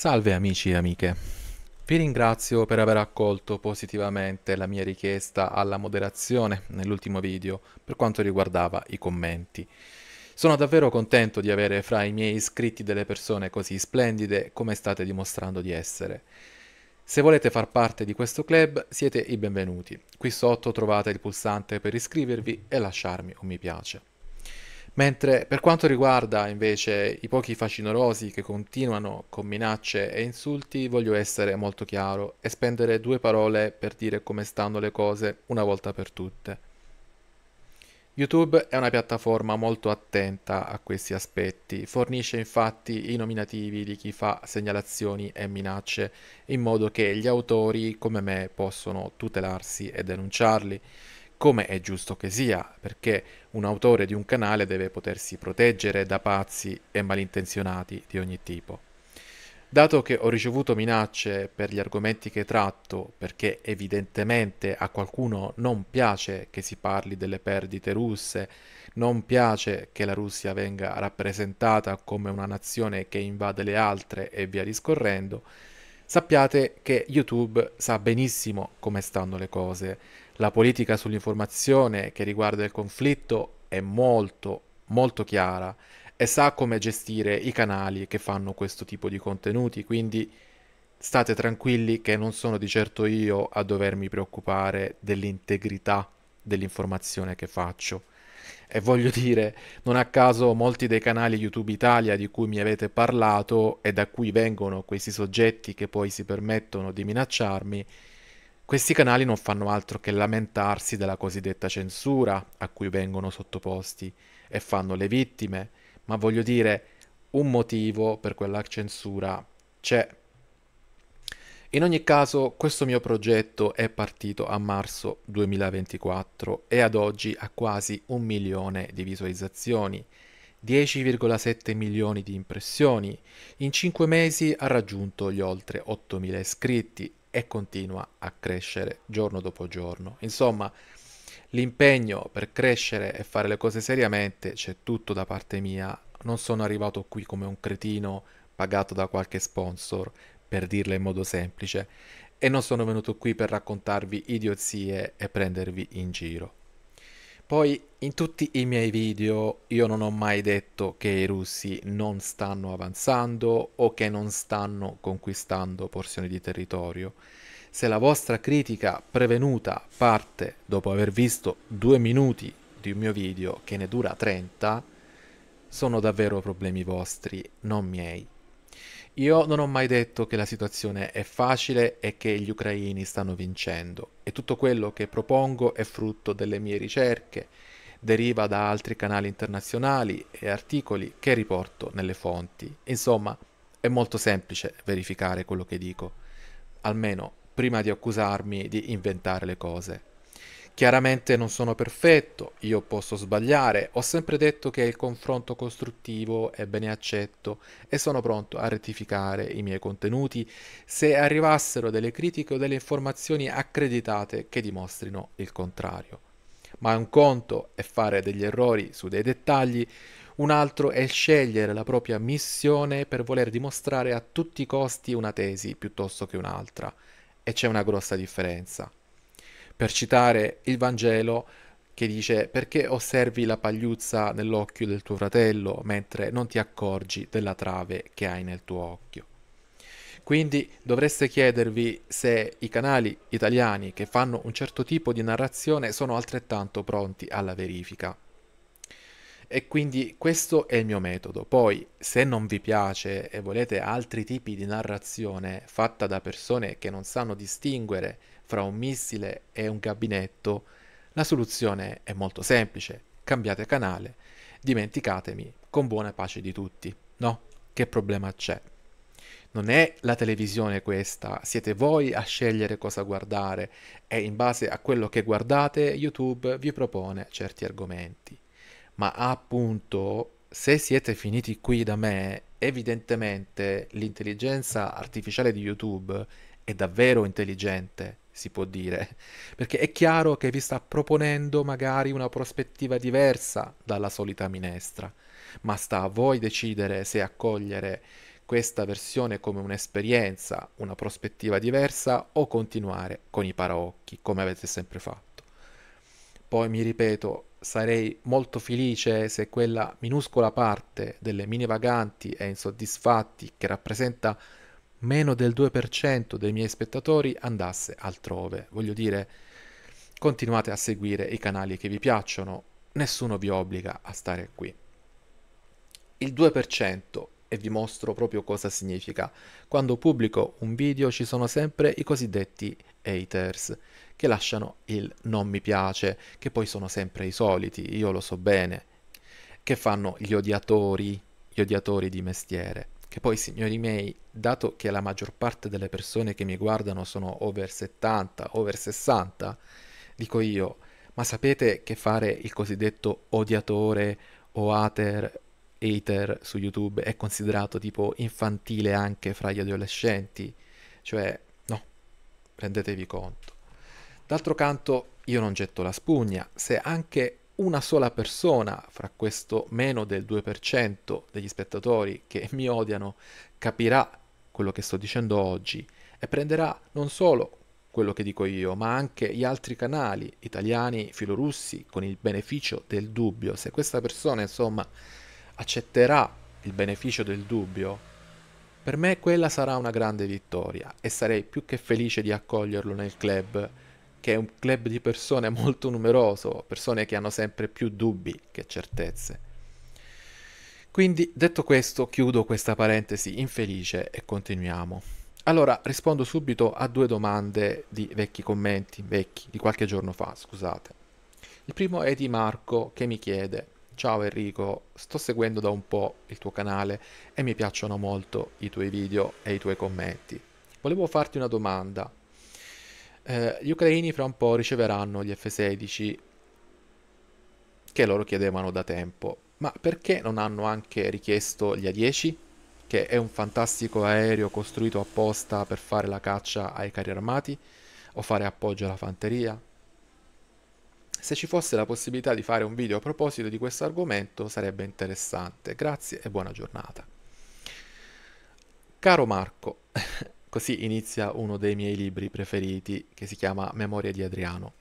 Salve amici e amiche. Vi ringrazio per aver accolto positivamente la mia richiesta alla moderazione nell'ultimo video per quanto riguardava i commenti. Sono davvero contento di avere fra i miei iscritti delle persone così splendide come state dimostrando di essere. Se volete far parte di questo club siete i benvenuti. Qui sotto trovate il pulsante per iscrivervi e lasciarmi un mi piace. Mentre per quanto riguarda invece i pochi facinorosi che continuano con minacce e insulti, voglio essere molto chiaro e spendere due parole per dire come stanno le cose una volta per tutte. YouTube è una piattaforma molto attenta a questi aspetti, fornisce infatti i nominativi di chi fa segnalazioni e minacce in modo che gli autori come me possono tutelarsi e denunciarli come è giusto che sia, perché un autore di un canale deve potersi proteggere da pazzi e malintenzionati di ogni tipo. Dato che ho ricevuto minacce per gli argomenti che tratto, perché evidentemente a qualcuno non piace che si parli delle perdite russe, non piace che la Russia venga rappresentata come una nazione che invade le altre e via discorrendo, sappiate che YouTube sa benissimo come stanno le cose la politica sull'informazione che riguarda il conflitto è molto, molto chiara e sa come gestire i canali che fanno questo tipo di contenuti, quindi state tranquilli che non sono di certo io a dovermi preoccupare dell'integrità dell'informazione che faccio. E voglio dire, non a caso molti dei canali YouTube Italia di cui mi avete parlato e da cui vengono questi soggetti che poi si permettono di minacciarmi, questi canali non fanno altro che lamentarsi della cosiddetta censura a cui vengono sottoposti e fanno le vittime, ma voglio dire, un motivo per quella censura c'è. In ogni caso, questo mio progetto è partito a marzo 2024 e ad oggi ha quasi un milione di visualizzazioni, 10,7 milioni di impressioni, in 5 mesi ha raggiunto gli oltre 8.000 iscritti e continua a crescere giorno dopo giorno. Insomma, l'impegno per crescere e fare le cose seriamente c'è tutto da parte mia. Non sono arrivato qui come un cretino pagato da qualche sponsor, per dirla in modo semplice, e non sono venuto qui per raccontarvi idiozie e prendervi in giro. Poi in tutti i miei video io non ho mai detto che i russi non stanno avanzando o che non stanno conquistando porzioni di territorio. Se la vostra critica prevenuta parte dopo aver visto due minuti di un mio video che ne dura 30, sono davvero problemi vostri, non miei. Io non ho mai detto che la situazione è facile e che gli ucraini stanno vincendo e tutto quello che propongo è frutto delle mie ricerche, deriva da altri canali internazionali e articoli che riporto nelle fonti. Insomma, è molto semplice verificare quello che dico, almeno prima di accusarmi di inventare le cose. Chiaramente non sono perfetto, io posso sbagliare, ho sempre detto che il confronto costruttivo è bene accetto e sono pronto a rettificare i miei contenuti se arrivassero delle critiche o delle informazioni accreditate che dimostrino il contrario. Ma un conto è fare degli errori su dei dettagli, un altro è scegliere la propria missione per voler dimostrare a tutti i costi una tesi piuttosto che un'altra. E c'è una grossa differenza per citare il Vangelo che dice perché osservi la pagliuzza nell'occhio del tuo fratello mentre non ti accorgi della trave che hai nel tuo occhio. Quindi dovreste chiedervi se i canali italiani che fanno un certo tipo di narrazione sono altrettanto pronti alla verifica. E quindi questo è il mio metodo. Poi, se non vi piace e volete altri tipi di narrazione fatta da persone che non sanno distinguere fra un missile e un gabinetto, la soluzione è molto semplice. Cambiate canale, dimenticatemi, con buona pace di tutti. No? Che problema c'è? Non è la televisione questa, siete voi a scegliere cosa guardare e in base a quello che guardate YouTube vi propone certi argomenti ma appunto se siete finiti qui da me, evidentemente l'intelligenza artificiale di YouTube è davvero intelligente, si può dire, perché è chiaro che vi sta proponendo magari una prospettiva diversa dalla solita minestra, ma sta a voi decidere se accogliere questa versione come un'esperienza, una prospettiva diversa o continuare con i paraocchi, come avete sempre fatto. Poi mi ripeto, sarei molto felice se quella minuscola parte delle mini vaganti e insoddisfatti che rappresenta meno del 2% dei miei spettatori andasse altrove. Voglio dire, continuate a seguire i canali che vi piacciono, nessuno vi obbliga a stare qui. Il 2% e vi mostro proprio cosa significa. Quando pubblico un video ci sono sempre i cosiddetti haters che lasciano il non mi piace, che poi sono sempre i soliti, io lo so bene, che fanno gli odiatori, gli odiatori di mestiere. Che poi, signori miei, dato che la maggior parte delle persone che mi guardano sono over 70, over 60, dico io, ma sapete che fare il cosiddetto odiatore o hater, hater su YouTube è considerato tipo infantile anche fra gli adolescenti? Cioè, rendetevi conto. D'altro canto io non getto la spugna, se anche una sola persona fra questo meno del 2% degli spettatori che mi odiano capirà quello che sto dicendo oggi e prenderà non solo quello che dico io, ma anche gli altri canali italiani filorussi con il beneficio del dubbio. Se questa persona, insomma, accetterà il beneficio del dubbio, per me quella sarà una grande vittoria e sarei più che felice di accoglierlo nel club, che è un club di persone molto numeroso, persone che hanno sempre più dubbi che certezze. Quindi, detto questo, chiudo questa parentesi infelice e continuiamo. Allora, rispondo subito a due domande di vecchi commenti, vecchi, di qualche giorno fa, scusate. Il primo è di Marco che mi chiede Ciao Enrico, sto seguendo da un po' il tuo canale e mi piacciono molto i tuoi video e i tuoi commenti. Volevo farti una domanda. Eh, gli ucraini fra un po' riceveranno gli F-16 che loro chiedevano da tempo, ma perché non hanno anche richiesto gli A-10? Che è un fantastico aereo costruito apposta per fare la caccia ai carri armati o fare appoggio alla fanteria? Se ci fosse la possibilità di fare un video a proposito di questo argomento sarebbe interessante. Grazie e buona giornata. Caro Marco, così inizia uno dei miei libri preferiti che si chiama Memoria di Adriano.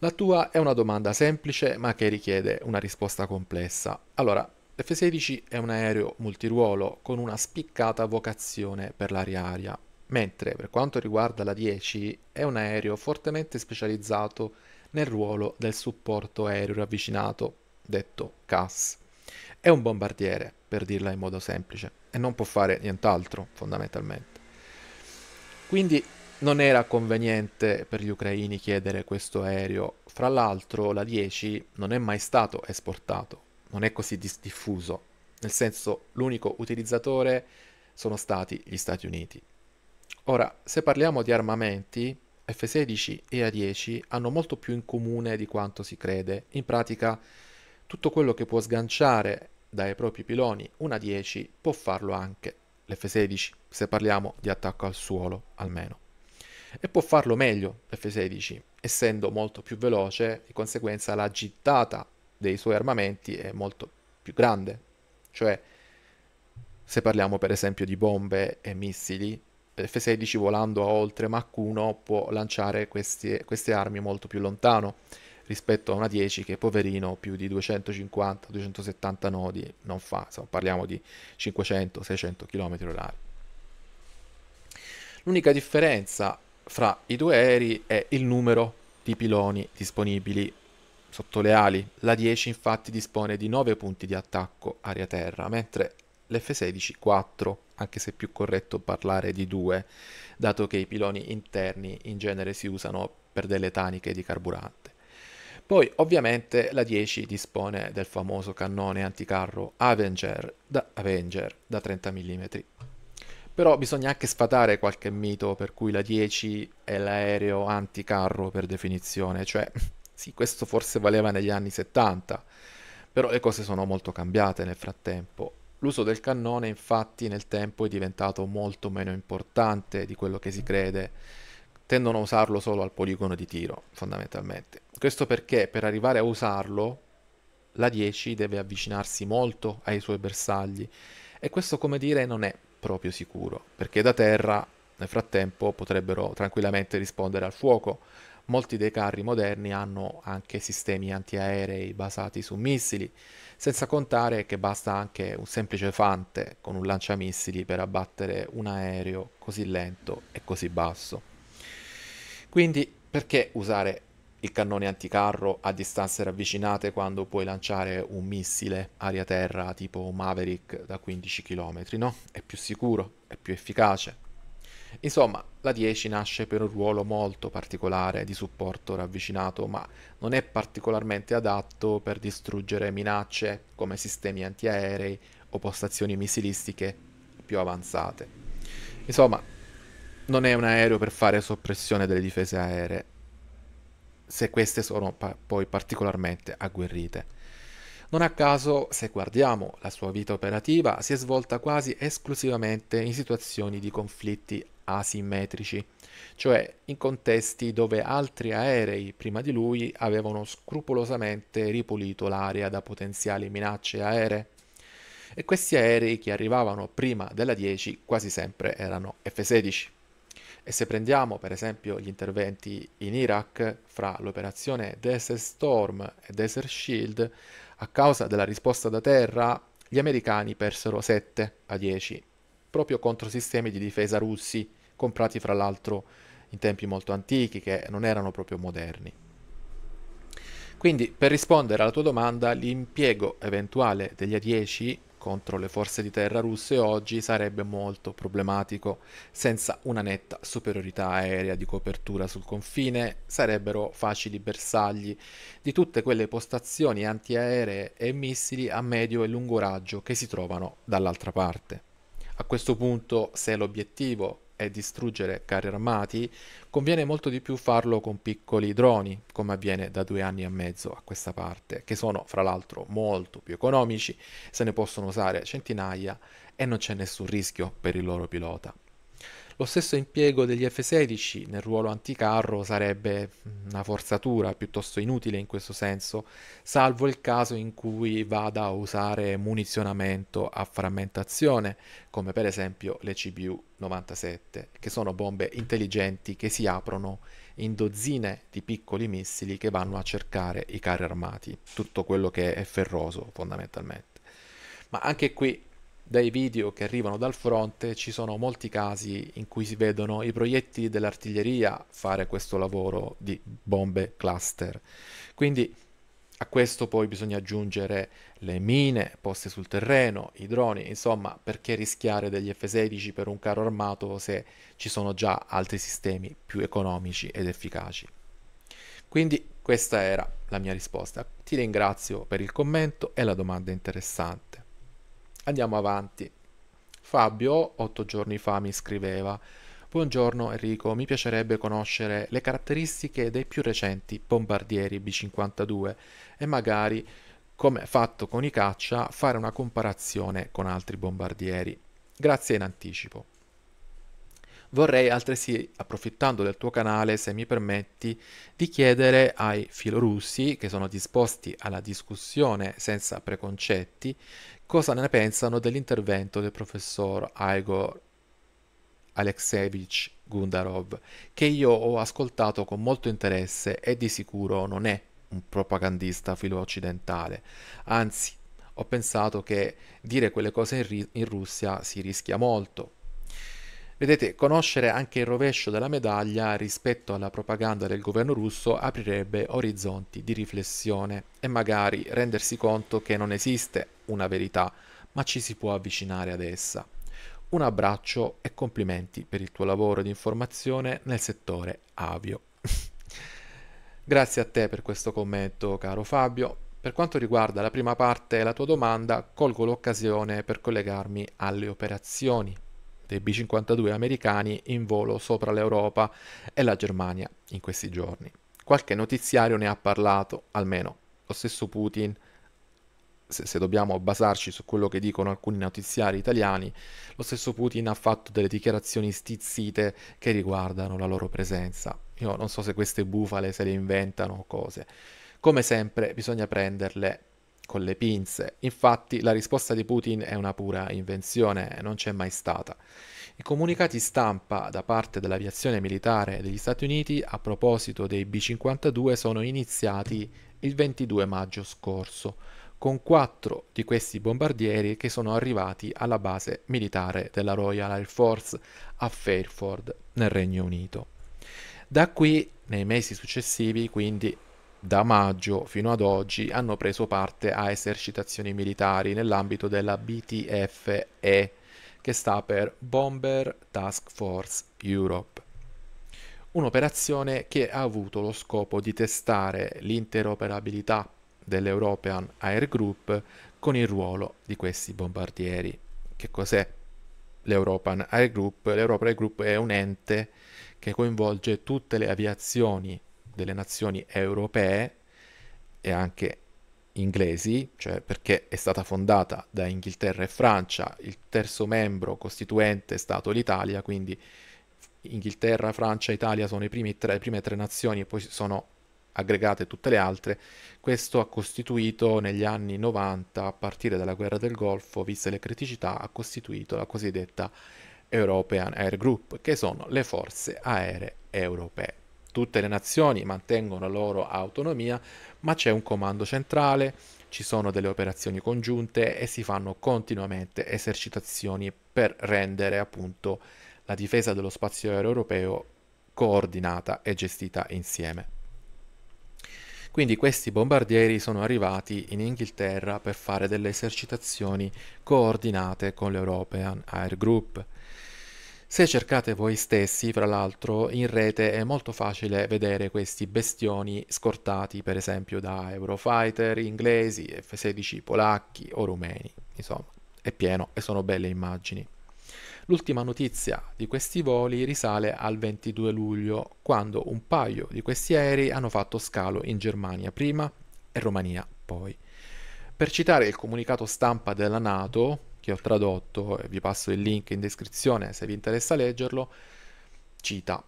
La tua è una domanda semplice ma che richiede una risposta complessa. Allora, F-16 è un aereo multiruolo con una spiccata vocazione per l'aria aria, mentre per quanto riguarda la 10 è un aereo fortemente specializzato in nel ruolo del supporto aereo ravvicinato, detto CAS. È un bombardiere, per dirla in modo semplice, e non può fare nient'altro, fondamentalmente. Quindi non era conveniente per gli ucraini chiedere questo aereo, fra l'altro la 10 non è mai stato esportato, non è così dis- diffuso, nel senso l'unico utilizzatore sono stati gli Stati Uniti. Ora, se parliamo di armamenti, F16 e A10 hanno molto più in comune di quanto si crede. In pratica, tutto quello che può sganciare dai propri piloni una 10 può farlo anche l'F16, se parliamo di attacco al suolo almeno. E può farlo meglio l'F16, essendo molto più veloce, di conseguenza la gittata dei suoi armamenti è molto più grande. Cioè, se parliamo per esempio di bombe e missili, F-16 volando a oltre Mach 1 può lanciare questi, queste armi molto più lontano rispetto a una 10 che poverino più di 250-270 nodi non fa, insomma, parliamo di 500-600 km/h. L'unica differenza fra i due aerei è il numero di piloni disponibili sotto le ali. La 10 infatti dispone di 9 punti di attacco aria-terra, mentre l'F-16 4 anche se è più corretto parlare di due, dato che i piloni interni in genere si usano per delle taniche di carburante. Poi ovviamente la 10 dispone del famoso cannone anticarro Avenger da, Avenger da 30 mm. Però bisogna anche sfatare qualche mito per cui la 10 è l'aereo anticarro per definizione, cioè sì, questo forse valeva negli anni 70, però le cose sono molto cambiate nel frattempo L'uso del cannone infatti nel tempo è diventato molto meno importante di quello che si crede, tendono a usarlo solo al poligono di tiro fondamentalmente. Questo perché per arrivare a usarlo la 10 deve avvicinarsi molto ai suoi bersagli e questo come dire non è proprio sicuro perché da terra nel frattempo potrebbero tranquillamente rispondere al fuoco molti dei carri moderni hanno anche sistemi antiaerei basati su missili, senza contare che basta anche un semplice fante con un lanciamissili per abbattere un aereo così lento e così basso. Quindi perché usare il cannone anticarro a distanze ravvicinate quando puoi lanciare un missile aria-terra tipo Maverick da 15 km, no? È più sicuro, è più efficace. Insomma, la 10 nasce per un ruolo molto particolare di supporto ravvicinato, ma non è particolarmente adatto per distruggere minacce come sistemi antiaerei o postazioni missilistiche più avanzate. Insomma, non è un aereo per fare soppressione delle difese aeree, se queste sono pa- poi particolarmente agguerrite. Non a caso, se guardiamo la sua vita operativa, si è svolta quasi esclusivamente in situazioni di conflitti asimmetrici, cioè in contesti dove altri aerei prima di lui avevano scrupolosamente ripulito l'area da potenziali minacce aeree. E questi aerei che arrivavano prima della 10 quasi sempre erano F-16. E se prendiamo per esempio gli interventi in Iraq fra l'operazione Desert Storm e Desert Shield, a causa della risposta da terra, gli americani persero 7 a 10, proprio contro sistemi di difesa russi, comprati fra l'altro in tempi molto antichi, che non erano proprio moderni. Quindi, per rispondere alla tua domanda, l'impiego eventuale degli A10 contro le forze di terra russe oggi sarebbe molto problematico. Senza una netta superiorità aerea di copertura sul confine sarebbero facili bersagli di tutte quelle postazioni antiaeree e missili a medio e lungo raggio che si trovano dall'altra parte. A questo punto, se l'obiettivo e distruggere carri armati, conviene molto di più farlo con piccoli droni, come avviene da due anni e mezzo a questa parte, che sono fra l'altro molto più economici, se ne possono usare centinaia e non c'è nessun rischio per il loro pilota. Lo stesso impiego degli F-16 nel ruolo anticarro sarebbe una forzatura piuttosto inutile in questo senso, salvo il caso in cui vada a usare munizionamento a frammentazione, come per esempio le CBU-97, che sono bombe intelligenti che si aprono in dozzine di piccoli missili che vanno a cercare i carri armati, tutto quello che è ferroso fondamentalmente. Ma anche qui dai video che arrivano dal fronte ci sono molti casi in cui si vedono i proiettili dell'artiglieria fare questo lavoro di bombe cluster. Quindi a questo poi bisogna aggiungere le mine poste sul terreno, i droni, insomma perché rischiare degli F-16 per un carro armato se ci sono già altri sistemi più economici ed efficaci. Quindi questa era la mia risposta. Ti ringrazio per il commento e la domanda interessante. Andiamo avanti. Fabio, otto giorni fa, mi scriveva. Buongiorno Enrico, mi piacerebbe conoscere le caratteristiche dei più recenti bombardieri B-52 e magari, come fatto con i caccia, fare una comparazione con altri bombardieri. Grazie in anticipo. Vorrei altresì, approfittando del tuo canale, se mi permetti, di chiedere ai filorussi che sono disposti alla discussione senza preconcetti cosa ne pensano dell'intervento del professor Igor Alexeyevich Gundarov, che io ho ascoltato con molto interesse e di sicuro non è un propagandista filo occidentale, anzi ho pensato che dire quelle cose in, ri- in Russia si rischia molto, Vedete, conoscere anche il rovescio della medaglia rispetto alla propaganda del governo russo aprirebbe orizzonti di riflessione e magari rendersi conto che non esiste una verità, ma ci si può avvicinare ad essa. Un abbraccio e complimenti per il tuo lavoro di informazione nel settore avio. Grazie a te per questo commento, caro Fabio. Per quanto riguarda la prima parte e la tua domanda, colgo l'occasione per collegarmi alle operazioni e B-52 americani in volo sopra l'Europa e la Germania in questi giorni. Qualche notiziario ne ha parlato, almeno lo stesso Putin, se, se dobbiamo basarci su quello che dicono alcuni notiziari italiani, lo stesso Putin ha fatto delle dichiarazioni stizzite che riguardano la loro presenza. Io non so se queste bufale se le inventano o cose. Come sempre bisogna prenderle con le pinze. Infatti la risposta di Putin è una pura invenzione, non c'è mai stata. I comunicati stampa da parte dell'aviazione militare degli Stati Uniti a proposito dei B-52 sono iniziati il 22 maggio scorso, con quattro di questi bombardieri che sono arrivati alla base militare della Royal Air Force a Fairford, nel Regno Unito. Da qui, nei mesi successivi, quindi da maggio fino ad oggi hanno preso parte a esercitazioni militari nell'ambito della BTFE, che sta per Bomber Task Force Europe. Un'operazione che ha avuto lo scopo di testare l'interoperabilità dell'European Air Group con il ruolo di questi bombardieri. Che cos'è l'European Air Group? L'European Air Group è un ente che coinvolge tutte le aviazioni delle nazioni europee e anche inglesi, cioè perché è stata fondata da Inghilterra e Francia, il terzo membro costituente è stato l'Italia, quindi Inghilterra, Francia e Italia sono tre, le prime tre nazioni e poi sono aggregate tutte le altre, questo ha costituito negli anni 90, a partire dalla guerra del Golfo, viste le criticità, ha costituito la cosiddetta European Air Group, che sono le forze aeree europee tutte le nazioni mantengono la loro autonomia, ma c'è un comando centrale, ci sono delle operazioni congiunte e si fanno continuamente esercitazioni per rendere appunto la difesa dello spazio aereo europeo coordinata e gestita insieme. Quindi questi bombardieri sono arrivati in Inghilterra per fare delle esercitazioni coordinate con l'European Air Group. Se cercate voi stessi, fra l'altro, in rete è molto facile vedere questi bestioni scortati, per esempio, da Eurofighter inglesi, F-16 polacchi o rumeni. Insomma, è pieno e sono belle immagini. L'ultima notizia di questi voli risale al 22 luglio, quando un paio di questi aerei hanno fatto scalo in Germania prima e Romania poi. Per citare il comunicato stampa della NATO, che ho tradotto, eh, vi passo il link in descrizione se vi interessa leggerlo, cita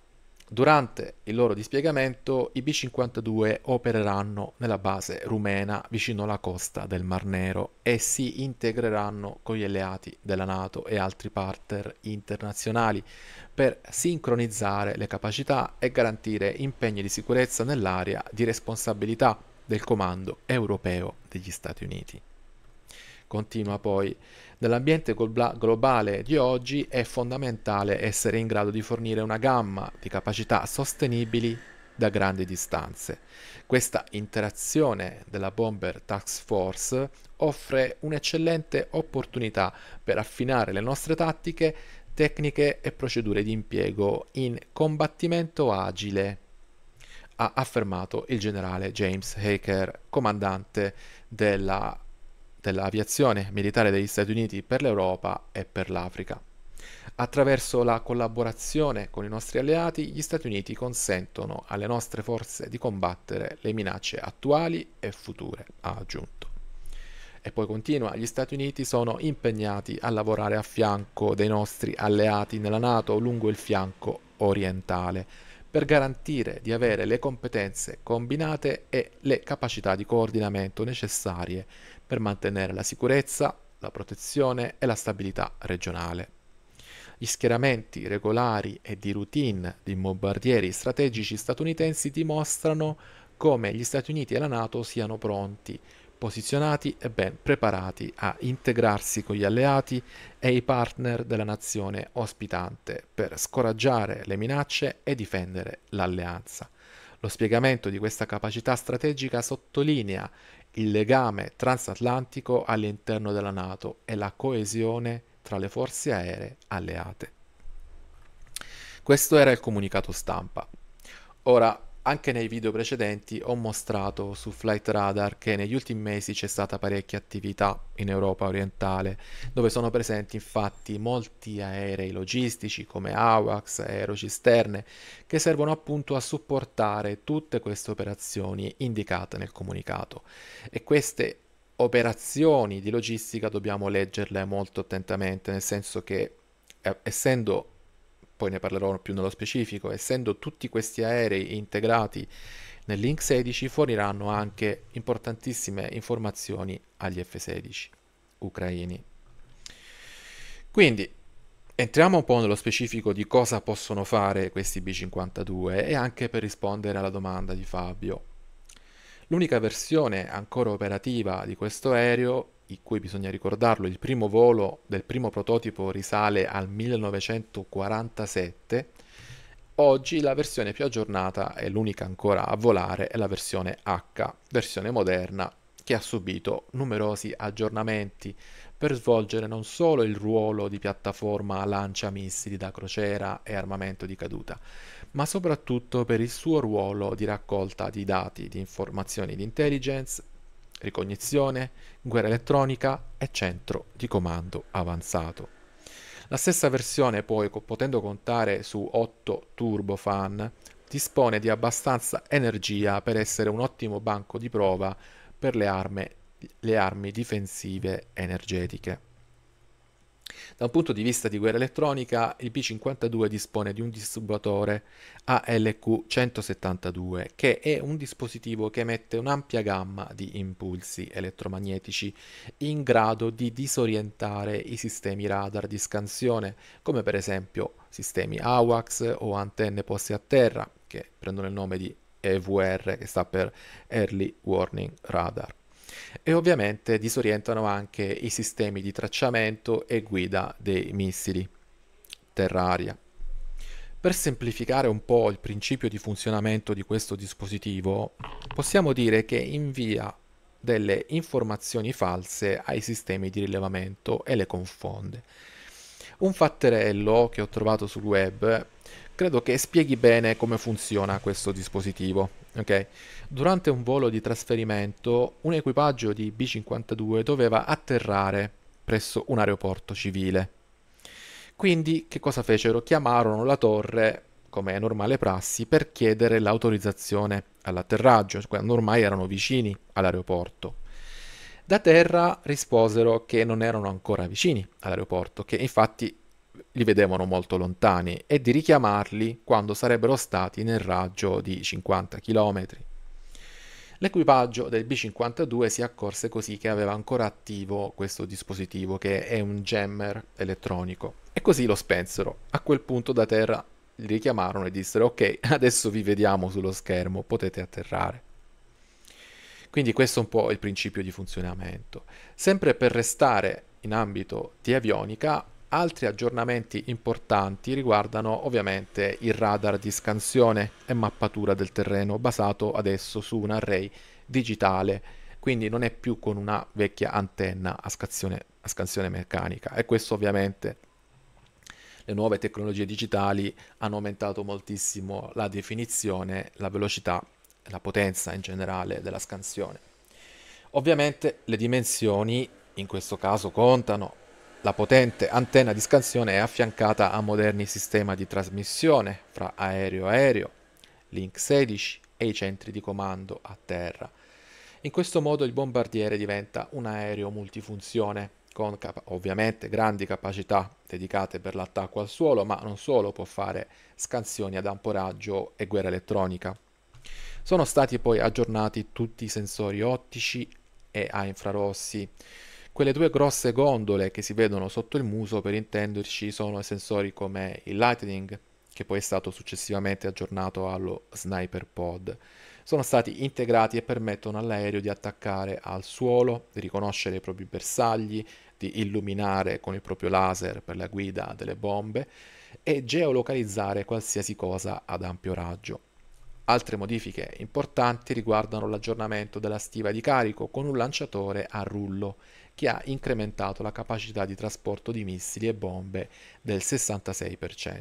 Durante il loro dispiegamento i B-52 opereranno nella base rumena vicino alla costa del Mar Nero e si integreranno con gli alleati della Nato e altri partner internazionali per sincronizzare le capacità e garantire impegni di sicurezza nell'area di responsabilità del Comando europeo degli Stati Uniti. Continua poi Nell'ambiente globale di oggi è fondamentale essere in grado di fornire una gamma di capacità sostenibili da grandi distanze. Questa interazione della Bomber Task Force offre un'eccellente opportunità per affinare le nostre tattiche, tecniche e procedure di impiego in combattimento agile, ha affermato il generale James Haker, comandante della dell'aviazione militare degli Stati Uniti per l'Europa e per l'Africa. Attraverso la collaborazione con i nostri alleati, gli Stati Uniti consentono alle nostre forze di combattere le minacce attuali e future, ha aggiunto. E poi continua, gli Stati Uniti sono impegnati a lavorare a fianco dei nostri alleati nella Nato lungo il fianco orientale per garantire di avere le competenze combinate e le capacità di coordinamento necessarie per mantenere la sicurezza, la protezione e la stabilità regionale. Gli schieramenti regolari e di routine di bombardieri strategici statunitensi dimostrano come gli Stati Uniti e la Nato siano pronti posizionati e ben preparati a integrarsi con gli alleati e i partner della nazione ospitante per scoraggiare le minacce e difendere l'alleanza. Lo spiegamento di questa capacità strategica sottolinea il legame transatlantico all'interno della Nato e la coesione tra le forze aeree alleate. Questo era il comunicato stampa. Ora anche nei video precedenti ho mostrato su Flight Radar che negli ultimi mesi c'è stata parecchia attività in Europa orientale, dove sono presenti infatti molti aerei logistici come AWACS, aerocisterne, che servono appunto a supportare tutte queste operazioni indicate nel comunicato. E queste operazioni di logistica dobbiamo leggerle molto attentamente, nel senso che eh, essendo poi ne parlerò più nello specifico, essendo tutti questi aerei integrati nel Link 16 forniranno anche importantissime informazioni agli F-16 ucraini. Quindi entriamo un po' nello specifico di cosa possono fare questi B-52 e anche per rispondere alla domanda di Fabio. L'unica versione ancora operativa di questo aereo in cui bisogna ricordarlo, il primo volo del primo prototipo risale al 1947, oggi la versione più aggiornata e l'unica ancora a volare è la versione H, versione moderna che ha subito numerosi aggiornamenti per svolgere non solo il ruolo di piattaforma lancia missili da crociera e armamento di caduta, ma soprattutto per il suo ruolo di raccolta di dati, di informazioni di intelligence ricognizione, guerra elettronica e centro di comando avanzato. La stessa versione poi, potendo contare su 8 turbofan, dispone di abbastanza energia per essere un ottimo banco di prova per le, armi, le armi difensive energetiche. Da un punto di vista di guerra elettronica, il P52 dispone di un distribuatore ALQ172, che è un dispositivo che emette un'ampia gamma di impulsi elettromagnetici in grado di disorientare i sistemi radar di scansione, come per esempio sistemi AWACS o antenne poste a terra, che prendono il nome di EVR, che sta per Early Warning Radar e ovviamente disorientano anche i sistemi di tracciamento e guida dei missili terra-aria. Per semplificare un po' il principio di funzionamento di questo dispositivo, possiamo dire che invia delle informazioni false ai sistemi di rilevamento e le confonde. Un fatterello che ho trovato sul web credo che spieghi bene come funziona questo dispositivo. Okay. Durante un volo di trasferimento, un equipaggio di B-52 doveva atterrare presso un aeroporto civile. Quindi, che cosa fecero? Chiamarono la torre, come è normale prassi, per chiedere l'autorizzazione all'atterraggio, quando ormai erano vicini all'aeroporto. Da terra risposero che non erano ancora vicini all'aeroporto, che infatti li vedevano molto lontani e di richiamarli quando sarebbero stati nel raggio di 50 km. L'equipaggio del B-52 si accorse così che aveva ancora attivo questo dispositivo che è un jammer elettronico e così lo spensero. A quel punto da terra li richiamarono e dissero ok adesso vi vediamo sullo schermo potete atterrare. Quindi questo è un po' il principio di funzionamento. Sempre per restare in ambito di avionica Altri aggiornamenti importanti riguardano ovviamente il radar di scansione e mappatura del terreno basato adesso su un array digitale, quindi non è più con una vecchia antenna a scansione, a scansione meccanica e questo ovviamente le nuove tecnologie digitali hanno aumentato moltissimo la definizione, la velocità e la potenza in generale della scansione. Ovviamente le dimensioni in questo caso contano la potente antenna di scansione è affiancata a moderni sistemi di trasmissione fra aereo-aereo, Link 16 e i centri di comando a terra. In questo modo il bombardiere diventa un aereo multifunzione con ovviamente grandi capacità dedicate per l'attacco al suolo, ma non solo, può fare scansioni ad amporaggio e guerra elettronica. Sono stati poi aggiornati tutti i sensori ottici e a infrarossi quelle due grosse gondole che si vedono sotto il muso, per intenderci, sono sensori come il Lightning, che poi è stato successivamente aggiornato allo Sniper Pod. Sono stati integrati e permettono all'aereo di attaccare al suolo, di riconoscere i propri bersagli, di illuminare con il proprio laser per la guida delle bombe e geolocalizzare qualsiasi cosa ad ampio raggio. Altre modifiche importanti riguardano l'aggiornamento della stiva di carico con un lanciatore a rullo che ha incrementato la capacità di trasporto di missili e bombe del 66%.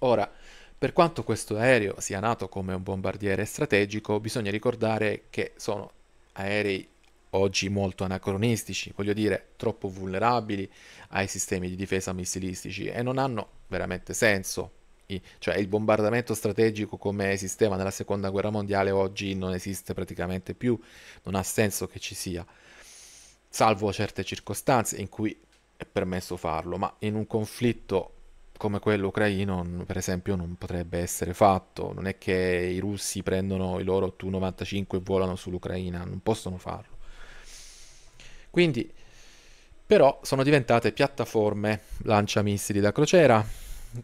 Ora, per quanto questo aereo sia nato come un bombardiere strategico, bisogna ricordare che sono aerei oggi molto anacronistici, voglio dire troppo vulnerabili ai sistemi di difesa missilistici e non hanno veramente senso. Cioè il bombardamento strategico come esisteva nella seconda guerra mondiale oggi non esiste praticamente più, non ha senso che ci sia salvo certe circostanze in cui è permesso farlo, ma in un conflitto come quello ucraino, per esempio, non potrebbe essere fatto. Non è che i russi prendono i loro Tu-95 e volano sull'Ucraina, non possono farlo. Quindi, però, sono diventate piattaforme lanciamissili da crociera,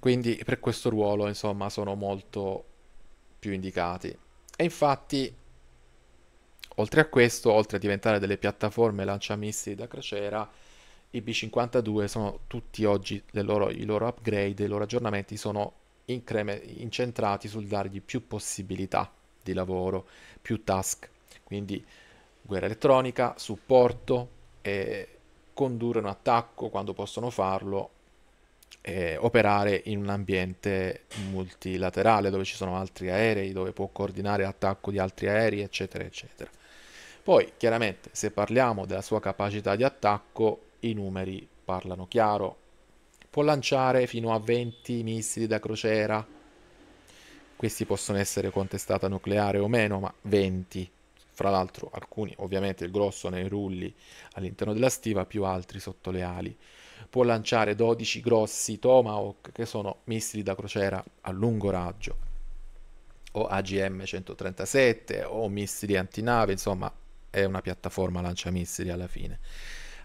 quindi per questo ruolo, insomma, sono molto più indicati. E infatti Oltre a questo, oltre a diventare delle piattaforme lanciamissili da crociera, i B-52 sono tutti oggi, loro, i loro upgrade, i loro aggiornamenti sono increme, incentrati sul dargli più possibilità di lavoro, più task, quindi guerra elettronica, supporto, eh, condurre un attacco quando possono farlo, eh, operare in un ambiente multilaterale dove ci sono altri aerei, dove può coordinare attacco di altri aerei, eccetera, eccetera. Poi, chiaramente, se parliamo della sua capacità di attacco, i numeri parlano chiaro. Può lanciare fino a 20 missili da crociera. Questi possono essere contestata nucleare o meno, ma 20. Fra l'altro, alcuni, ovviamente il grosso nei rulli all'interno della stiva, più altri sotto le ali. Può lanciare 12 grossi Tomahawk, che sono missili da crociera a lungo raggio, o AGM-137, o missili antinave, insomma, è una piattaforma lanciamissili alla fine.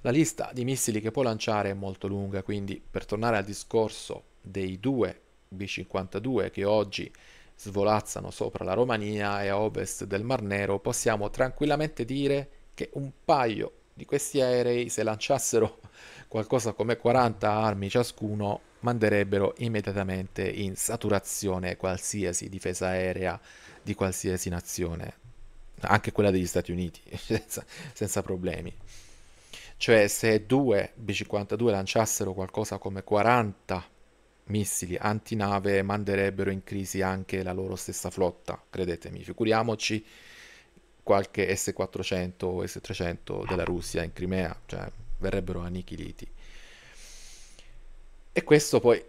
La lista di missili che può lanciare è molto lunga, quindi per tornare al discorso dei due B-52 che oggi svolazzano sopra la Romania e a ovest del Mar Nero, possiamo tranquillamente dire che un paio di questi aerei, se lanciassero qualcosa come 40 armi ciascuno, manderebbero immediatamente in saturazione qualsiasi difesa aerea di qualsiasi nazione anche quella degli Stati Uniti, senza, senza problemi. Cioè se due B-52 lanciassero qualcosa come 40 missili antinave manderebbero in crisi anche la loro stessa flotta, credetemi, figuriamoci qualche S-400 o S-300 della Russia in Crimea, cioè verrebbero annichiliti. E questo poi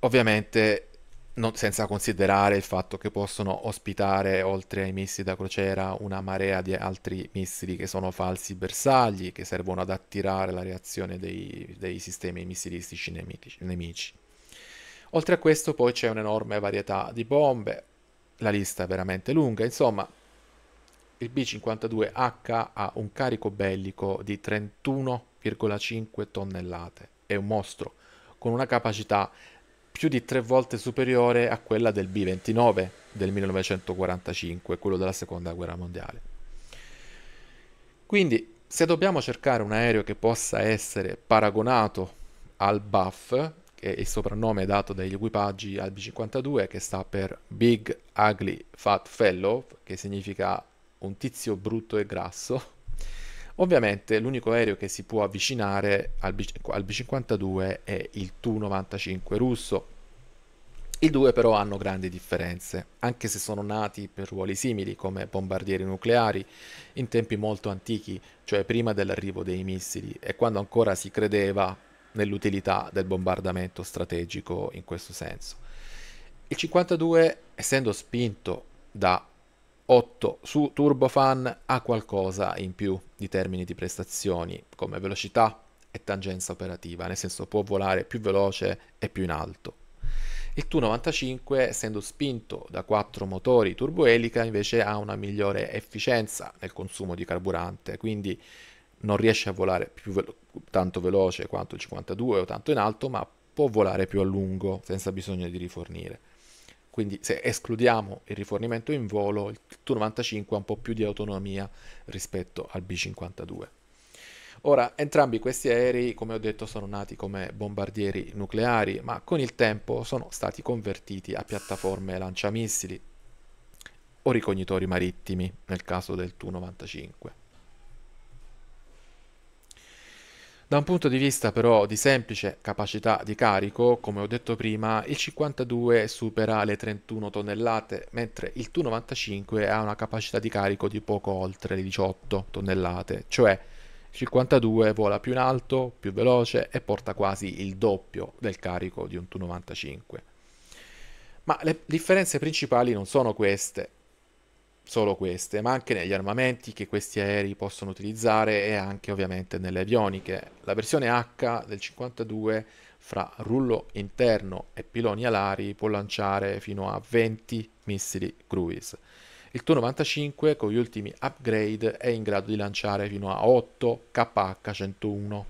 ovviamente non, senza considerare il fatto che possono ospitare, oltre ai missili da crociera, una marea di altri missili che sono falsi bersagli, che servono ad attirare la reazione dei, dei sistemi missilistici nemici, nemici. Oltre a questo poi c'è un'enorme varietà di bombe, la lista è veramente lunga, insomma il B-52H ha un carico bellico di 31,5 tonnellate, è un mostro, con una capacità più di tre volte superiore a quella del B-29 del 1945, quello della seconda guerra mondiale. Quindi, se dobbiamo cercare un aereo che possa essere paragonato al BAF, che è il soprannome dato dagli equipaggi al B-52, che sta per Big Ugly Fat Fellow, che significa un tizio brutto e grasso, Ovviamente l'unico aereo che si può avvicinare al, B- al B-52 è il Tu-95 russo. I due però hanno grandi differenze, anche se sono nati per ruoli simili come bombardieri nucleari in tempi molto antichi, cioè prima dell'arrivo dei missili e quando ancora si credeva nell'utilità del bombardamento strategico in questo senso. Il 52, essendo spinto da 8 su Turbofan ha qualcosa in più di termini di prestazioni come velocità e tangenza operativa, nel senso può volare più veloce e più in alto. Il Tu95, essendo spinto da 4 motori turboelica, invece ha una migliore efficienza nel consumo di carburante, quindi non riesce a volare velo tanto veloce quanto il 52 o tanto in alto, ma può volare più a lungo senza bisogno di rifornire quindi se escludiamo il rifornimento in volo, il tu 95 ha un po' più di autonomia rispetto al B52. Ora, entrambi questi aerei, come ho detto, sono nati come bombardieri nucleari, ma con il tempo sono stati convertiti a piattaforme lanciamissili o ricognitori marittimi, nel caso del Tu-95. Da un punto di vista però di semplice capacità di carico, come ho detto prima, il 52 supera le 31 tonnellate, mentre il Tu95 ha una capacità di carico di poco oltre le 18 tonnellate, cioè il 52 vola più in alto, più veloce e porta quasi il doppio del carico di un Tu95. Ma le differenze principali non sono queste solo queste, ma anche negli armamenti che questi aerei possono utilizzare e anche ovviamente nelle avioniche. La versione H del 52 fra rullo interno e piloni alari può lanciare fino a 20 missili cruise. Il Tu-95 con gli ultimi upgrade è in grado di lanciare fino a 8 KH-101,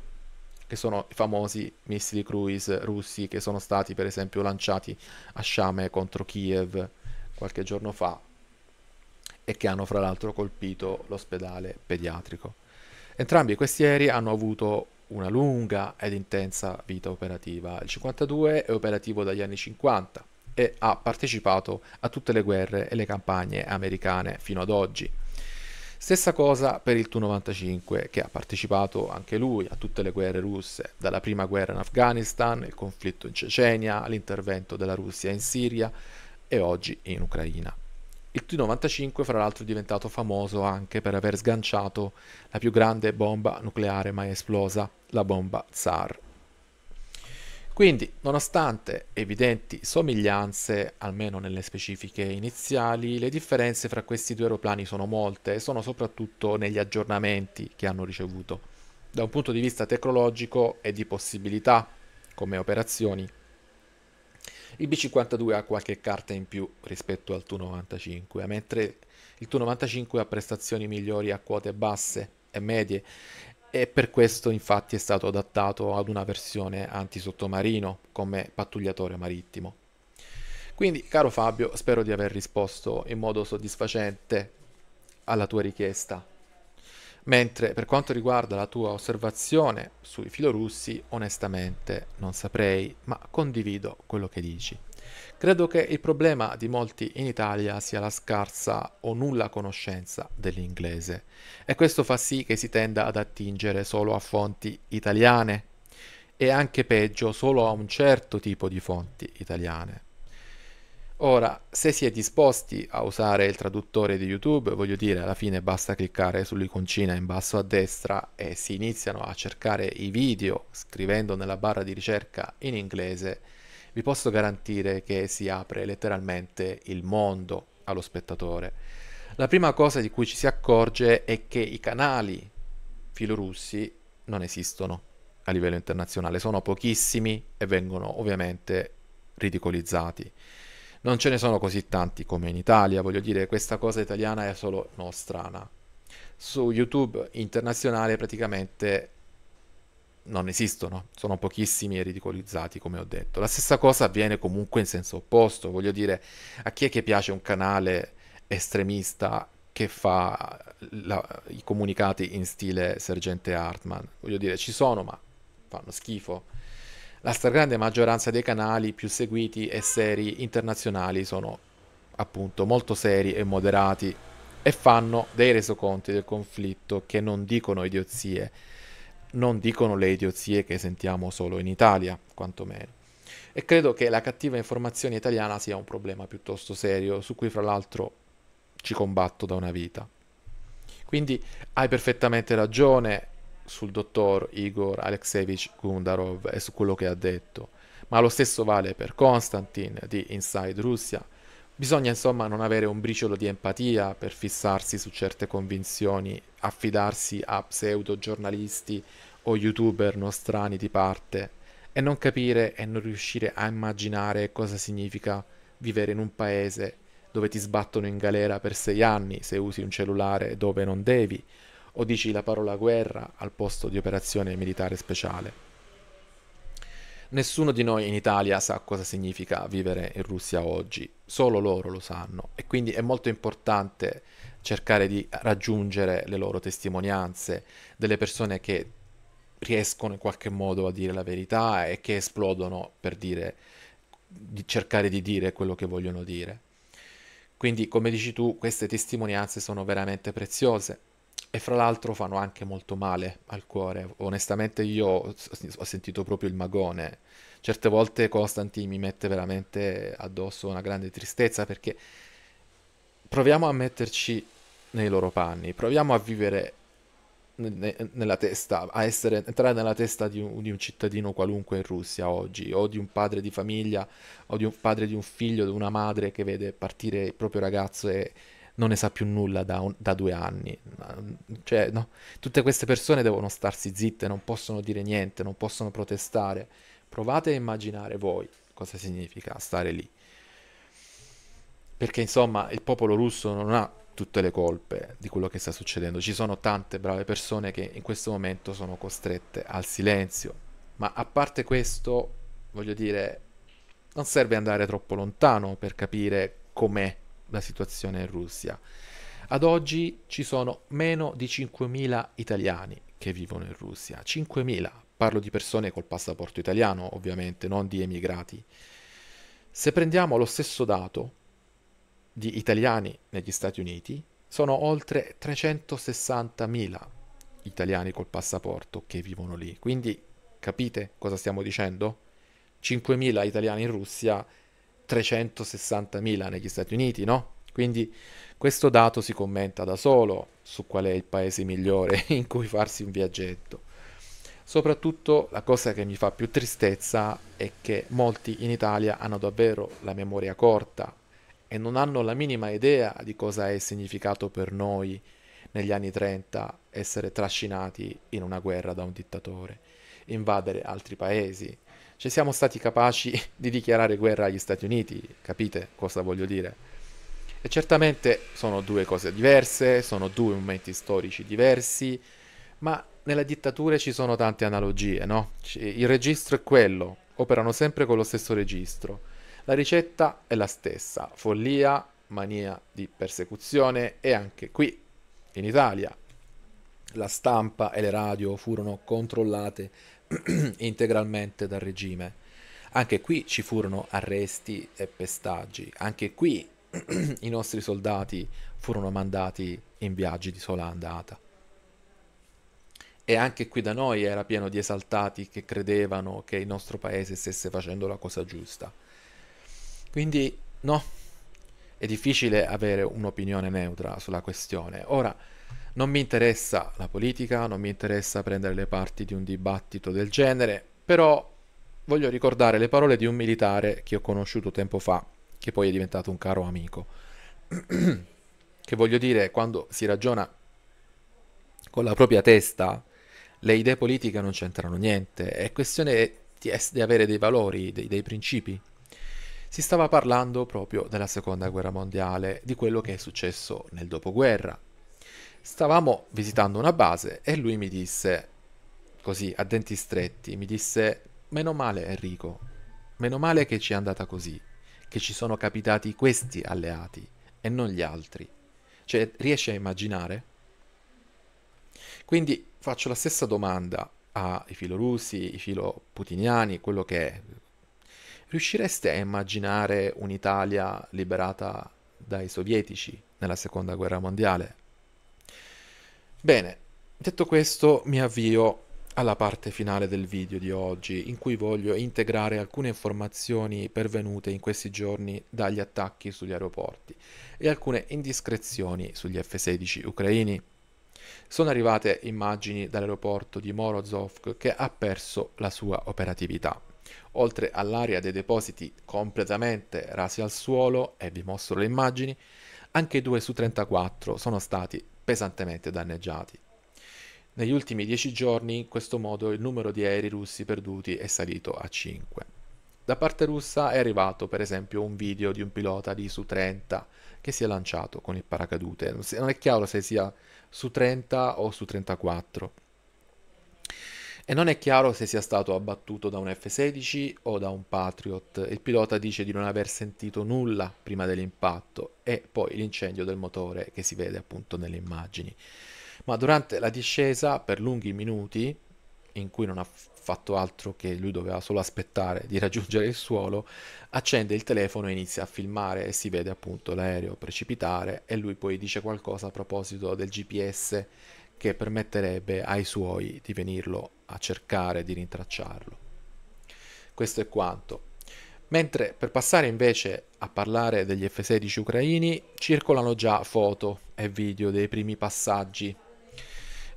che sono i famosi missili cruise russi che sono stati per esempio lanciati a Sciame contro Kiev qualche giorno fa e che hanno fra l'altro colpito l'ospedale pediatrico. Entrambi questi aerei hanno avuto una lunga ed intensa vita operativa. Il 52 è operativo dagli anni 50 e ha partecipato a tutte le guerre e le campagne americane fino ad oggi. Stessa cosa per il Tu-95 che ha partecipato anche lui a tutte le guerre russe, dalla prima guerra in Afghanistan, il conflitto in Cecenia, l'intervento della Russia in Siria e oggi in Ucraina. Il T-95 fra l'altro è diventato famoso anche per aver sganciato la più grande bomba nucleare mai esplosa, la bomba Tsar. Quindi, nonostante evidenti somiglianze, almeno nelle specifiche iniziali, le differenze fra questi due aeroplani sono molte e sono soprattutto negli aggiornamenti che hanno ricevuto, da un punto di vista tecnologico e di possibilità come operazioni il B52 ha qualche carta in più rispetto al Tu95, eh, mentre il Tu95 ha prestazioni migliori a quote basse e medie e per questo infatti è stato adattato ad una versione antisottomarino come pattugliatore marittimo. Quindi, caro Fabio, spero di aver risposto in modo soddisfacente alla tua richiesta. Mentre per quanto riguarda la tua osservazione sui filorussi, onestamente non saprei, ma condivido quello che dici. Credo che il problema di molti in Italia sia la scarsa o nulla conoscenza dell'inglese e questo fa sì che si tenda ad attingere solo a fonti italiane e anche peggio solo a un certo tipo di fonti italiane. Ora, se si è disposti a usare il traduttore di YouTube, voglio dire, alla fine basta cliccare sull'iconcina in basso a destra e si iniziano a cercare i video scrivendo nella barra di ricerca in inglese, vi posso garantire che si apre letteralmente il mondo allo spettatore. La prima cosa di cui ci si accorge è che i canali filorussi non esistono a livello internazionale, sono pochissimi e vengono ovviamente ridicolizzati non ce ne sono così tanti come in Italia, voglio dire, questa cosa italiana è solo strana. Su YouTube internazionale praticamente non esistono, sono pochissimi e ridicolizzati, come ho detto. La stessa cosa avviene comunque in senso opposto, voglio dire, a chi è che piace un canale estremista che fa la, i comunicati in stile sergente Hartman? Voglio dire, ci sono, ma fanno schifo la stragrande maggioranza dei canali più seguiti e seri internazionali sono appunto molto seri e moderati e fanno dei resoconti del conflitto che non dicono idiozie, non dicono le idiozie che sentiamo solo in Italia, quantomeno. E credo che la cattiva informazione italiana sia un problema piuttosto serio, su cui fra l'altro ci combatto da una vita. Quindi hai perfettamente ragione, sul dottor Igor Alexevich Gundarov e su quello che ha detto, ma lo stesso vale per Konstantin di Inside Russia. Bisogna insomma non avere un briciolo di empatia per fissarsi su certe convinzioni, affidarsi a pseudo giornalisti o youtuber nostrani di parte e non capire e non riuscire a immaginare cosa significa vivere in un paese dove ti sbattono in galera per sei anni se usi un cellulare dove non devi, o dici la parola guerra al posto di operazione militare speciale. Nessuno di noi in Italia sa cosa significa vivere in Russia oggi, solo loro lo sanno e quindi è molto importante cercare di raggiungere le loro testimonianze, delle persone che riescono in qualche modo a dire la verità e che esplodono per dire, di cercare di dire quello che vogliono dire. Quindi, come dici tu, queste testimonianze sono veramente preziose e fra l'altro fanno anche molto male al cuore. Onestamente io ho sentito proprio il magone. Certe volte Costanti mi mette veramente addosso una grande tristezza perché proviamo a metterci nei loro panni, proviamo a vivere nella testa, a essere, entrare nella testa di un, di un, cittadino qualunque in Russia oggi, o di un padre di famiglia, o di un padre di un figlio, di una madre che vede partire il proprio ragazzo e non ne sa più nulla da, un, da due anni. Mm, cioè, no, tutte queste persone devono starsi zitte, non possono dire niente, non possono protestare. Provate a immaginare voi cosa significa stare lì. Perché insomma il popolo russo non ha tutte le colpe di quello che sta succedendo. Ci sono tante brave persone che in questo momento sono costrette al silenzio. Ma a parte questo, voglio dire, non serve andare troppo lontano per capire com'è la situazione in Russia. Ad oggi ci sono meno di 5.000 italiani che vivono in Russia. 5.000, parlo di persone col passaporto italiano ovviamente, non di emigrati. Se prendiamo lo stesso dato di italiani negli Stati Uniti, sono oltre 360.000 italiani col passaporto che vivono lì. Quindi capite cosa stiamo dicendo? 5.000 italiani in Russia 360.000 negli Stati Uniti, no? Quindi questo dato si commenta da solo su qual è il paese migliore in cui farsi un viaggetto. Soprattutto la cosa che mi fa più tristezza è che molti in Italia hanno davvero la memoria corta e non hanno la minima idea di cosa è significato per noi negli anni 30 essere trascinati in una guerra da un dittatore, invadere altri paesi, cioè siamo stati capaci di dichiarare guerra agli Stati Uniti, capite cosa voglio dire? E certamente sono due cose diverse, sono due momenti storici diversi, ma nella dittatura ci sono tante analogie, no? Il registro è quello, operano sempre con lo stesso registro. La ricetta è la stessa, follia, mania di persecuzione e anche qui, in Italia, la stampa e le radio furono controllate integralmente dal regime. Anche qui ci furono arresti e pestaggi, anche qui i nostri soldati furono mandati in viaggi di sola andata. E anche qui da noi era pieno di esaltati che credevano che il nostro paese stesse facendo la cosa giusta. Quindi, no, è difficile avere un'opinione neutra sulla questione. Ora, non mi interessa la politica, non mi interessa prendere le parti di un dibattito del genere, però voglio ricordare le parole di un militare che ho conosciuto tempo fa, che poi è diventato un caro amico. che voglio dire, quando si ragiona con la propria testa, le idee politiche non c'entrano niente, è questione di, di avere dei valori, dei, dei principi. Si stava parlando proprio della seconda guerra mondiale, di quello che è successo nel dopoguerra, Stavamo visitando una base e lui mi disse, così a denti stretti, mi disse, meno male Enrico, meno male che ci è andata così, che ci sono capitati questi alleati e non gli altri. Cioè, riesci a immaginare? Quindi faccio la stessa domanda ai filorussi, ai filoputiniani, quello che è. Riuscireste a immaginare un'Italia liberata dai sovietici nella seconda guerra mondiale? Bene, detto questo mi avvio alla parte finale del video di oggi in cui voglio integrare alcune informazioni pervenute in questi giorni dagli attacchi sugli aeroporti e alcune indiscrezioni sugli F-16 ucraini. Sono arrivate immagini dall'aeroporto di Morozov che ha perso la sua operatività. Oltre all'area dei depositi completamente rasi al suolo, e vi mostro le immagini, anche 2 su 34 sono stati pesantemente danneggiati. Negli ultimi 10 giorni, in questo modo, il numero di aerei russi perduti è salito a 5. Da parte russa è arrivato per esempio un video di un pilota di Su-30 che si è lanciato con il paracadute. Non è chiaro se sia Su-30 o Su-34 e non è chiaro se sia stato abbattuto da un F-16 o da un Patriot. Il pilota dice di non aver sentito nulla prima dell'impatto e poi l'incendio del motore che si vede appunto nelle immagini. Ma durante la discesa, per lunghi minuti, in cui non ha fatto altro che lui doveva solo aspettare di raggiungere il suolo, accende il telefono e inizia a filmare e si vede appunto l'aereo precipitare e lui poi dice qualcosa a proposito del GPS che permetterebbe ai suoi di venirlo a cercare, di rintracciarlo. Questo è quanto. Mentre per passare invece a parlare degli F-16 ucraini, circolano già foto e video dei primi passaggi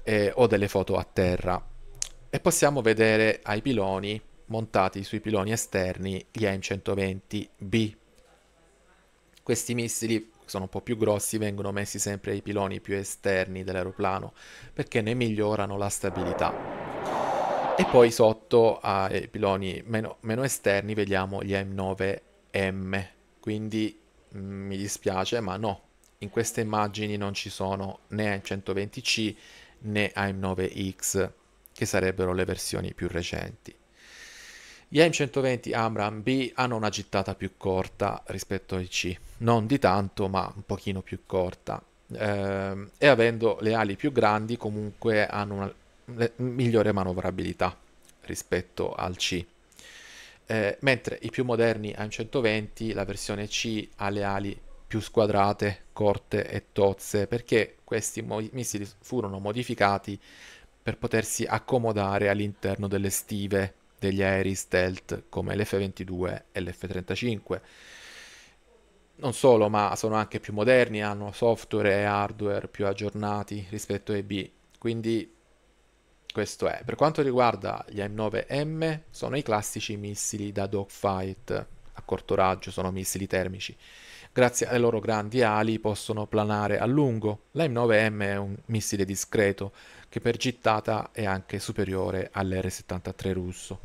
eh, o delle foto a terra e possiamo vedere ai piloni montati sui piloni esterni gli AIM 120B. Questi missili sono un po' più grossi vengono messi sempre ai piloni più esterni dell'aeroplano perché ne migliorano la stabilità. E poi sotto ai eh, piloni meno, meno esterni vediamo gli M9M, quindi mh, mm, mi dispiace ma no, in queste immagini non ci sono né m 120 c né m 9 x che sarebbero le versioni più recenti. Gli m 120 Amram B hanno una gittata più corta rispetto ai C non di tanto ma un pochino più corta eh, e avendo le ali più grandi comunque hanno una migliore manovrabilità rispetto al C. Eh, mentre i più moderni AM120, la versione C ha le ali più squadrate, corte e tozze, perché questi mo- missili furono modificati per potersi accomodare all'interno delle stive degli aerei stealth come l'F-22 e l'F-35. Non solo, ma sono anche più moderni, hanno software e hardware più aggiornati rispetto ai B. Quindi questo è. Per quanto riguarda gli M9M, sono i classici missili da dogfight a corto raggio, sono missili termici. Grazie alle loro grandi ali possono planare a lungo. L'M9M è un missile discreto che per gittata è anche superiore all'R-73 russo.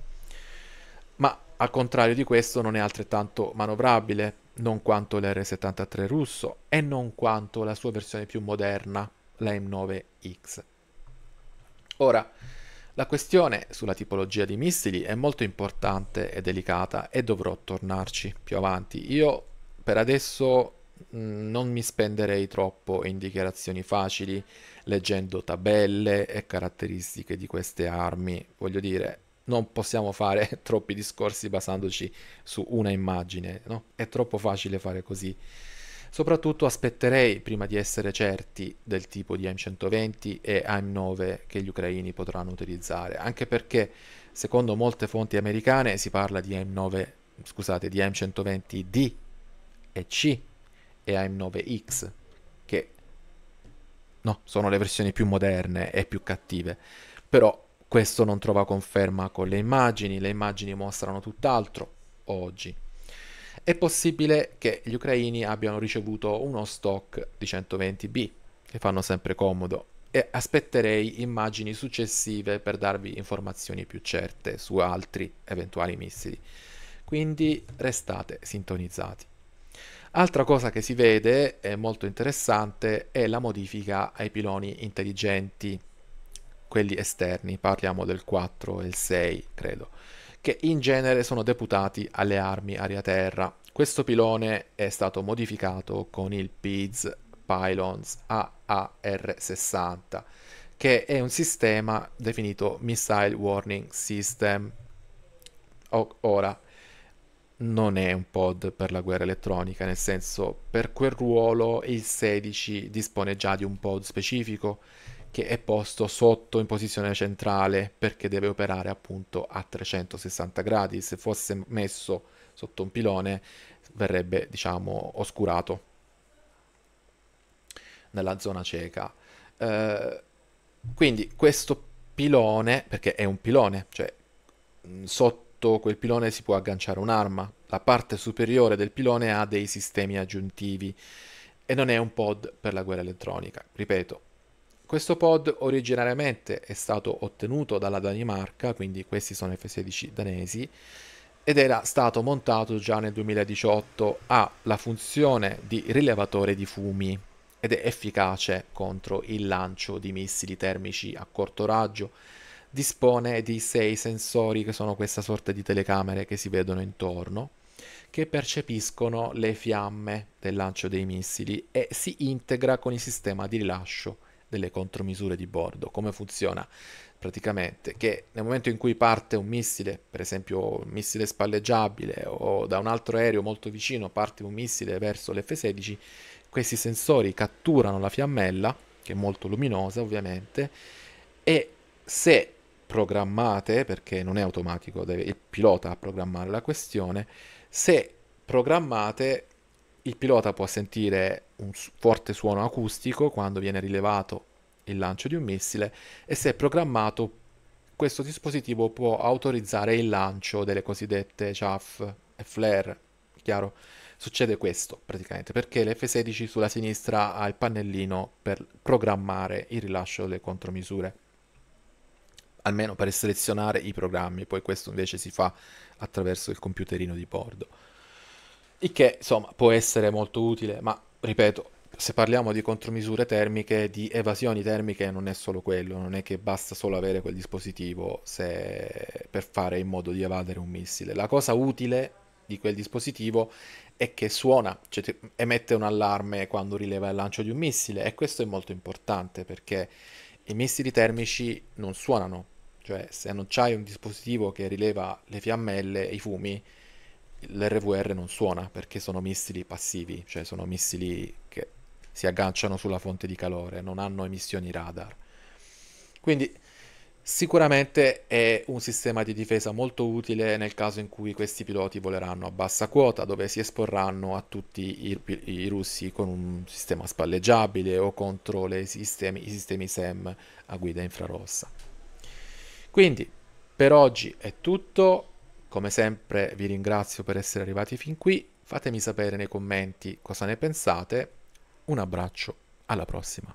Ma al contrario di questo non è altrettanto manovrabile non quanto l'R73 russo e non quanto la sua versione più moderna, la M9X. Ora, la questione sulla tipologia di missili è molto importante e delicata e dovrò tornarci più avanti. Io per adesso mm, non mi spenderei troppo in dichiarazioni facili leggendo tabelle e caratteristiche di queste armi. Voglio dire, non possiamo fare troppi discorsi basandoci su una immagine, no? È troppo facile fare così. Soprattutto aspetterei, prima di essere certi del tipo di m 120 e AM9 che gli ucraini potranno utilizzare, anche perché secondo molte fonti americane si parla di AM9, scusate, di AM120D e C e AM9X, che no, sono le versioni più moderne e più cattive, però questo non trova conferma con le immagini, le immagini mostrano tutt'altro oggi. È possibile che gli ucraini abbiano ricevuto uno stock di 120B, che fanno sempre comodo, e aspetterei immagini successive per darvi informazioni più certe su altri eventuali missili. Quindi restate sintonizzati. Altra cosa che si vede, è molto interessante, è la modifica ai piloni intelligenti quelli esterni, parliamo del 4 e il 6, credo, che in genere sono deputati alle armi aria-terra. Questo pilone è stato modificato con il PIDS Pylons AAR60, che è un sistema definito Missile Warning System. Ora, non è un pod per la guerra elettronica, nel senso per quel ruolo il 16 dispone già di un pod specifico che è posto sotto in posizione centrale perché deve operare appunto a 360 gradi. Se fosse messo sotto un pilone verrebbe diciamo oscurato nella zona cieca. Eh, quindi questo pilone, perché è un pilone, cioè sotto quel pilone si può agganciare un'arma, la parte superiore del pilone ha dei sistemi aggiuntivi e non è un pod per la guerra elettronica. Ripeto, questo pod originariamente è stato ottenuto dalla Danimarca, quindi questi sono F16 danesi, ed era stato montato già nel 2018 ha la funzione di rilevatore di fumi ed è efficace contro il lancio di missili termici a corto raggio. Dispone di sei sensori che sono questa sorta di telecamere che si vedono intorno che percepiscono le fiamme del lancio dei missili e si integra con il sistema di rilascio delle contromisure di bordo. Come funziona? Praticamente che nel momento in cui parte un missile, per esempio un missile spalleggiabile o da un altro aereo molto vicino parte un missile verso l'F-16, questi sensori catturano la fiammella, che è molto luminosa ovviamente, e se programmate, perché non è automatico, deve il pilota programmare la questione, se programmate il pilota può sentire un forte suono acustico quando viene rilevato il lancio di un missile e se programmato questo dispositivo può autorizzare il lancio delle cosiddette chaff e flare. Chiaro? Succede questo praticamente perché l'F-16 sulla sinistra ha il pannellino per programmare il rilascio delle contromisure almeno per selezionare i programmi, poi questo invece si fa attraverso il computerino di bordo il che insomma può essere molto utile, ma ripeto, se parliamo di contromisure termiche, di evasioni termiche, non è solo quello, non è che basta solo avere quel dispositivo se... per fare in modo di evadere un missile. La cosa utile di quel dispositivo è che suona, cioè emette un allarme quando rileva il lancio di un missile e questo è molto importante perché i missili termici non suonano, cioè se non c'hai un dispositivo che rileva le fiammelle i fumi, l'RVR non suona perché sono missili passivi, cioè sono missili che si agganciano sulla fonte di calore, non hanno emissioni radar. Quindi sicuramente è un sistema di difesa molto utile nel caso in cui questi piloti voleranno a bassa quota, dove si esporranno a tutti i, i russi con un sistema spalleggiabile o contro sistemi, i sistemi SEM a guida infrarossa. Quindi per oggi è tutto come sempre vi ringrazio per essere arrivati fin qui, fatemi sapere nei commenti cosa ne pensate, un abbraccio, alla prossima.